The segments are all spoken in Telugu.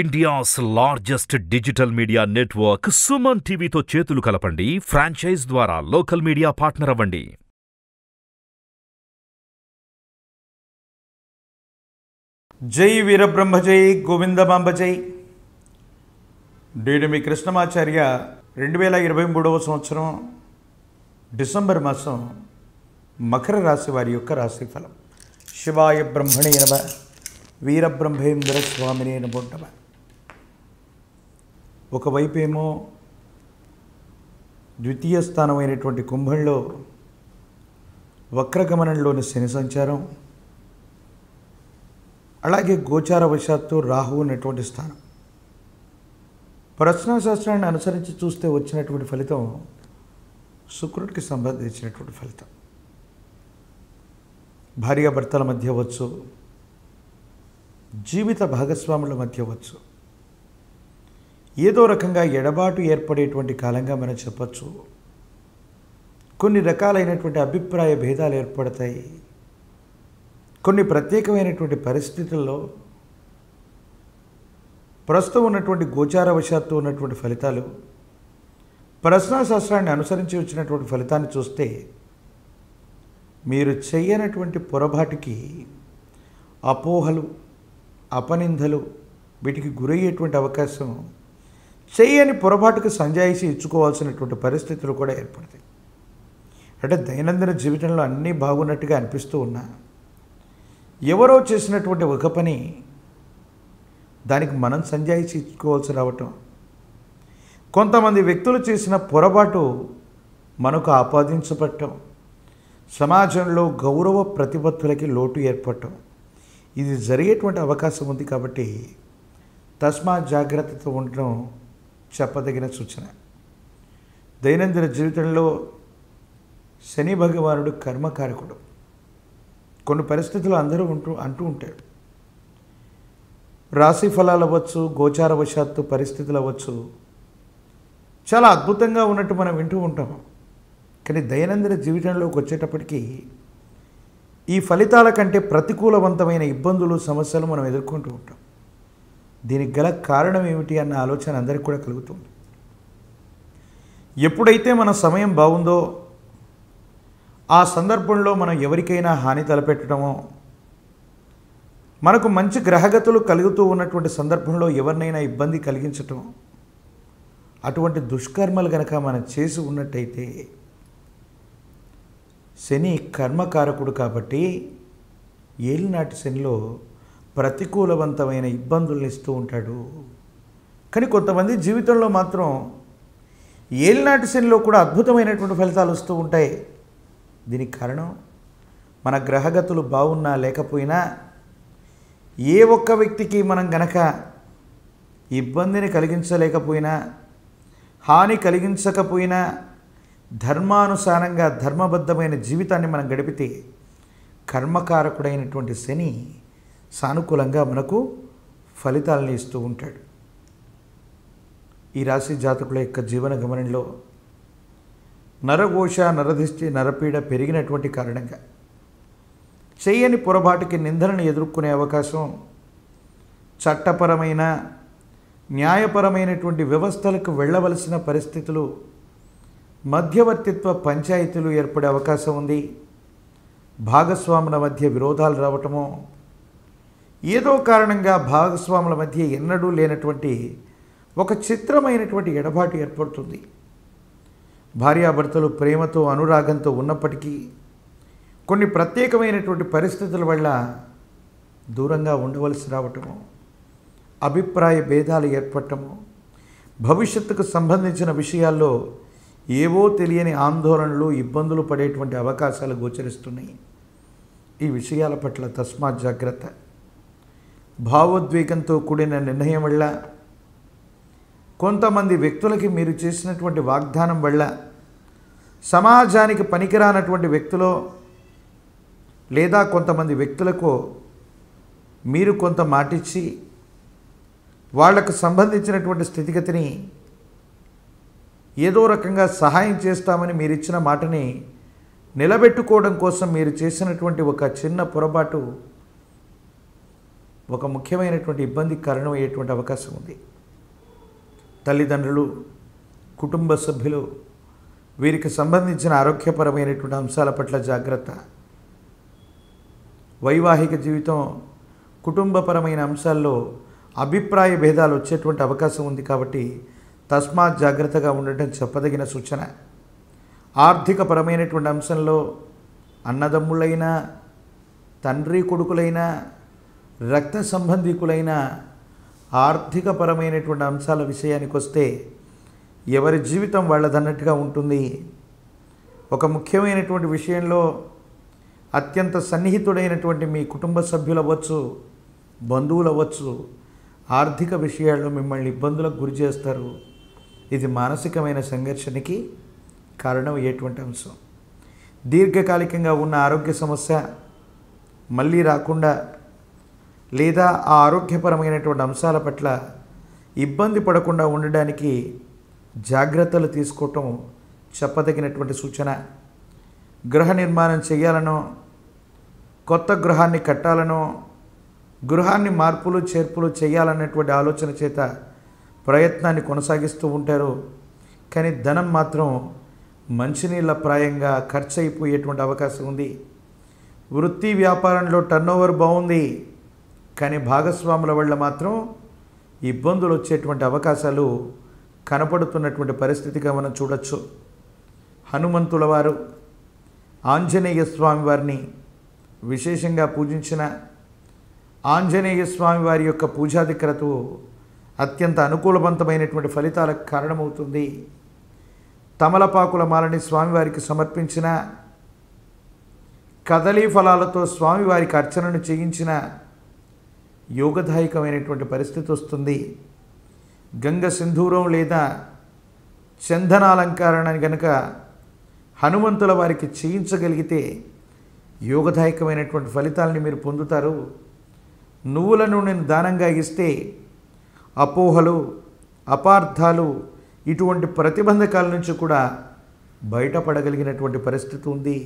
India's largest digital media network Suman టీవీతో చేతులు కలపండి ఫ్రాంచైజ్ ద్వారా లోకల్ మీడియా పార్ట్నర్ అవ్వండి జై వీరబ్రహ్మ జై గోవిందమాంబ జై నేను మీ కృష్ణమాచార్య రెండు వేల ఇరవై మూడవ సంవత్సరం డిసెంబర్ మాసం మకర రాశి వారి యొక్క రాశిఫలం శివాయ బ్రహ్మణి నమ వీరబ్రహ్మేంద్ర స్వామిని నమోటమ ఒకవైపు ఏమో ద్వితీయ స్థానమైనటువంటి కుంభంలో వక్రగమనంలోని శని సంచారం అలాగే గోచార వశాత్తు రాహు అనేటువంటి స్థానం ప్రశ్న శాస్త్రాన్ని అనుసరించి చూస్తే వచ్చినటువంటి ఫలితం శుక్రుడికి సంబంధించినటువంటి ఫలితం భార్యాభర్తల మధ్య వచ్చు జీవిత భాగస్వాముల మధ్య వచ్చు ఏదో రకంగా ఎడబాటు ఏర్పడేటువంటి కాలంగా మనం చెప్పచ్చు కొన్ని రకాలైనటువంటి అభిప్రాయ భేదాలు ఏర్పడతాయి కొన్ని ప్రత్యేకమైనటువంటి పరిస్థితుల్లో ప్రస్తుతం ఉన్నటువంటి గోచారవశాత్తు ఉన్నటువంటి ఫలితాలు ప్రశ్నాశాస్త్రాన్ని అనుసరించి వచ్చినటువంటి ఫలితాన్ని చూస్తే మీరు చేయనటువంటి పొరపాటుకి అపోహలు అపనిందలు వీటికి గురయ్యేటువంటి అవకాశం చేయని పొరపాటుకు సంజాయిసి ఇచ్చుకోవాల్సినటువంటి పరిస్థితులు కూడా ఏర్పడతాయి అంటే దైనందిన జీవితంలో అన్నీ బాగున్నట్టుగా అనిపిస్తూ ఉన్నా ఎవరో చేసినటువంటి ఒక పని దానికి మనం సంజాయిసి ఇచ్చుకోవాల్సి రావటం కొంతమంది వ్యక్తులు చేసిన పొరపాటు మనకు ఆపాదించబట్టం సమాజంలో గౌరవ ప్రతిపత్తులకి లోటు ఏర్పడటం ఇది జరిగేటువంటి అవకాశం ఉంది కాబట్టి తస్మా జాగ్రత్తతో ఉండటం చెప్పదగిన సూచన దైనందిన జీవితంలో శని భగవానుడు కర్మకారకుడు కొన్ని పరిస్థితులు అందరూ ఉంటూ అంటూ ఉంటారు రాశి ఫలాలు అవ్వచ్చు గోచారవశాత్తు పరిస్థితులు అవ్వచ్చు చాలా అద్భుతంగా ఉన్నట్టు మనం వింటూ ఉంటాం కానీ దైనందిన జీవితంలోకి వచ్చేటప్పటికీ ఈ ఫలితాల కంటే ప్రతికూలవంతమైన ఇబ్బందులు సమస్యలు మనం ఎదుర్కొంటూ ఉంటాం దీనికి గల కారణం ఏమిటి అన్న ఆలోచన అందరికి కూడా కలుగుతుంది ఎప్పుడైతే మన సమయం బాగుందో ఆ సందర్భంలో మనం ఎవరికైనా హాని తలపెట్టడమో మనకు మంచి గ్రహగతులు కలుగుతూ ఉన్నటువంటి సందర్భంలో ఎవరినైనా ఇబ్బంది కలిగించటం అటువంటి దుష్కర్మలు కనుక మనం చేసి ఉన్నట్టయితే శని కర్మకారకుడు కాబట్టి ఏలినాటి శనిలో ప్రతికూలవంతమైన ఇబ్బందుల్ని ఇస్తూ ఉంటాడు కానీ కొంతమంది జీవితంలో మాత్రం ఏలినాటి శనిలో కూడా అద్భుతమైనటువంటి ఫలితాలు వస్తూ ఉంటాయి దీనికి కారణం మన గ్రహగతులు బాగున్నా లేకపోయినా ఏ ఒక్క వ్యక్తికి మనం గనక ఇబ్బందిని కలిగించలేకపోయినా హాని కలిగించకపోయినా ధర్మానుసారంగా ధర్మబద్ధమైన జీవితాన్ని మనం గడిపితే కర్మకారకుడైనటువంటి శని సానుకూలంగా మనకు ఫలితాలని ఇస్తూ ఉంటాడు ఈ రాశి జాతకుల యొక్క జీవన గమనంలో నరఘోష నరదిష్టి నరపీడ పెరిగినటువంటి కారణంగా చేయని పొరపాటుకి నిందనను ఎదుర్కొనే అవకాశం చట్టపరమైన న్యాయపరమైనటువంటి వ్యవస్థలకు వెళ్ళవలసిన పరిస్థితులు మధ్యవర్తిత్వ పంచాయతీలు ఏర్పడే అవకాశం ఉంది భాగస్వాముల మధ్య విరోధాలు రావటము ఏదో కారణంగా భాగస్వాముల మధ్య ఎన్నడూ లేనటువంటి ఒక చిత్రమైనటువంటి ఎడబాటు ఏర్పడుతుంది భార్యాభర్తలు ప్రేమతో అనురాగంతో ఉన్నప్పటికీ కొన్ని ప్రత్యేకమైనటువంటి పరిస్థితుల వల్ల దూరంగా ఉండవలసి రావటము అభిప్రాయ భేదాలు ఏర్పడటము భవిష్యత్తుకు సంబంధించిన విషయాల్లో ఏవో తెలియని ఆందోళనలు ఇబ్బందులు పడేటువంటి అవకాశాలు గోచరిస్తున్నాయి ఈ విషయాల పట్ల తస్మాత్ జాగ్రత్త భావోద్వేగంతో కూడిన నిర్ణయం వల్ల కొంతమంది వ్యక్తులకి మీరు చేసినటువంటి వాగ్దానం వల్ల సమాజానికి పనికిరానటువంటి వ్యక్తులో లేదా కొంతమంది వ్యక్తులకు మీరు కొంత మాటిచ్చి వాళ్లకు సంబంధించినటువంటి స్థితిగతిని ఏదో రకంగా సహాయం చేస్తామని మీరు ఇచ్చిన మాటని నిలబెట్టుకోవడం కోసం మీరు చేసినటువంటి ఒక చిన్న పొరపాటు ఒక ముఖ్యమైనటువంటి ఇబ్బంది కారణమయ్యేటువంటి అవకాశం ఉంది తల్లిదండ్రులు కుటుంబ సభ్యులు వీరికి సంబంధించిన ఆరోగ్యపరమైనటువంటి అంశాల పట్ల జాగ్రత్త వైవాహిక జీవితం కుటుంబపరమైన అంశాల్లో అభిప్రాయ భేదాలు వచ్చేటువంటి అవకాశం ఉంది కాబట్టి తస్మాత్ జాగ్రత్తగా ఉండటం చెప్పదగిన సూచన ఆర్థికపరమైనటువంటి అంశంలో అన్నదమ్ముళ్ళైనా తండ్రి కొడుకులైనా రక్త సంబంధికులైన ఆర్థికపరమైనటువంటి అంశాల విషయానికి వస్తే ఎవరి జీవితం వాళ్ళదన్నట్టుగా ఉంటుంది ఒక ముఖ్యమైనటువంటి విషయంలో అత్యంత సన్నిహితుడైనటువంటి మీ కుటుంబ సభ్యులు అవ్వచ్చు బంధువులు అవ్వచ్చు ఆర్థిక విషయాల్లో మిమ్మల్ని ఇబ్బందులకు గురి చేస్తారు ఇది మానసికమైన సంఘర్షణకి కారణమయ్యేటువంటి అంశం దీర్ఘకాలికంగా ఉన్న ఆరోగ్య సమస్య మళ్ళీ రాకుండా లేదా ఆ ఆరోగ్యపరమైనటువంటి అంశాల పట్ల ఇబ్బంది పడకుండా ఉండడానికి జాగ్రత్తలు తీసుకోవటం చెప్పదగినటువంటి సూచన గృహ నిర్మాణం చేయాలనో కొత్త గృహాన్ని కట్టాలనో గృహాన్ని మార్పులు చేర్పులు చేయాలన్నటువంటి ఆలోచన చేత ప్రయత్నాన్ని కొనసాగిస్తూ ఉంటారు కానీ ధనం మాత్రం మంచినీళ్ళ ప్రాయంగా ఖర్చు అయిపోయేటువంటి అవకాశం ఉంది వృత్తి వ్యాపారంలో టర్నోవర్ బాగుంది కానీ భాగస్వాముల వల్ల మాత్రం ఇబ్బందులు వచ్చేటువంటి అవకాశాలు కనపడుతున్నటువంటి పరిస్థితిగా మనం చూడొచ్చు హనుమంతుల వారు ఆంజనేయ స్వామి వారిని విశేషంగా పూజించిన ఆంజనేయ స్వామి వారి యొక్క క్రతు అత్యంత అనుకూలవంతమైనటువంటి ఫలితాలకు కారణమవుతుంది తమలపాకుల మాలని స్వామివారికి సమర్పించిన కదలీ ఫలాలతో స్వామివారికి అర్చనను చేయించిన యోగదాయకమైనటువంటి పరిస్థితి వస్తుంది గంగ సింధూరం లేదా చందనాలంకారణ గనక హనుమంతుల వారికి చేయించగలిగితే యోగదాయకమైనటువంటి ఫలితాలని మీరు పొందుతారు నువ్వులను నేను దానంగా ఇస్తే అపోహలు అపార్థాలు ఇటువంటి ప్రతిబంధకాల నుంచి కూడా బయటపడగలిగినటువంటి పరిస్థితి ఉంది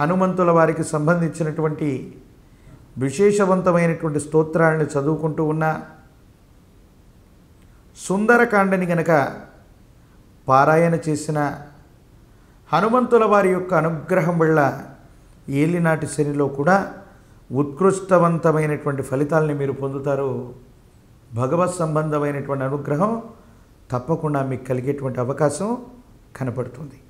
హనుమంతుల వారికి సంబంధించినటువంటి విశేషవంతమైనటువంటి స్తోత్రాలను చదువుకుంటూ ఉన్నా సుందరకాండని గనక పారాయణ చేసిన హనుమంతుల వారి యొక్క అనుగ్రహం వల్ల ఏలినాటి శనిలో కూడా ఉత్కృష్టవంతమైనటువంటి ఫలితాలని మీరు పొందుతారు భగవత్ సంబంధమైనటువంటి అనుగ్రహం తప్పకుండా మీకు కలిగేటువంటి అవకాశం కనపడుతుంది